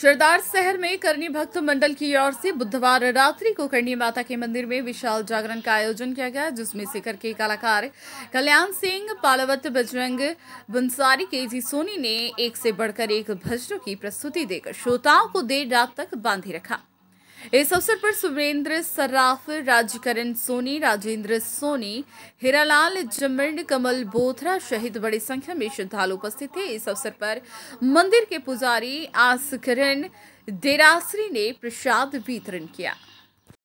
सरदार शहर में करनी भक्त मंडल की ओर से बुधवार रात्रि को करनी माता के मंदिर में विशाल जागरण का आयोजन किया गया जिसमें सिखर के कलाकार कल्याण सिंह पालवत बजरंग बंसारी के जी सोनी ने एक से बढ़कर एक भजनों की प्रस्तुति देकर श्रोताओं को देर रात तक बांधे रखा इस अवसर पर सुरेंद्र सर्राफ राजकरण सोनी राजेंद्र सोनी हिरालाल जमंड कमल बोथरा सहित बड़ी संख्या में श्रद्धालु उपस्थित थे इस अवसर पर मंदिर के पुजारी आसकरण देरासरी ने प्रसाद वितरण किया